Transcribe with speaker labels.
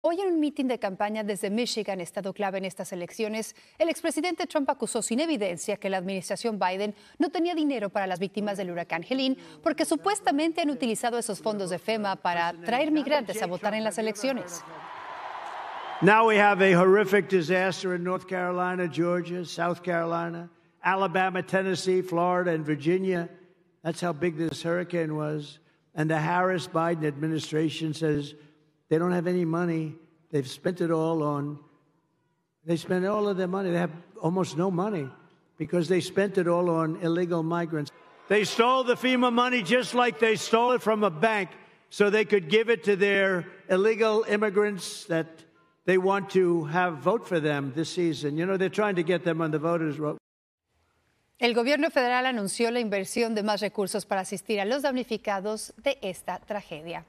Speaker 1: Hoy en un mitin de campaña desde Michigan, estado clave en estas elecciones, el expresidente Trump acusó sin evidencia que la administración Biden no tenía dinero para las víctimas del huracán Helene porque supuestamente han utilizado esos fondos de FEMA para traer migrantes a votar en las elecciones.
Speaker 2: Now we have a horrific disaster in North Carolina, Georgia, South Carolina, Alabama, Tennessee, Florida and Virginia. That's how big this hurricane was and the Harris Biden administration says They don't have any money. They've spent it all on, they spent all of their money. They have almost no money because they spent it all on illegal migrants. They stole the FEMA money just like they stole it from a bank so they could give it to their illegal immigrants that they want to have vote for them this season. You know, they're trying to get them on the voters' roll.
Speaker 1: El gobierno federal anunció la inversión de más recursos para asistir a los damnificados de esta tragedia.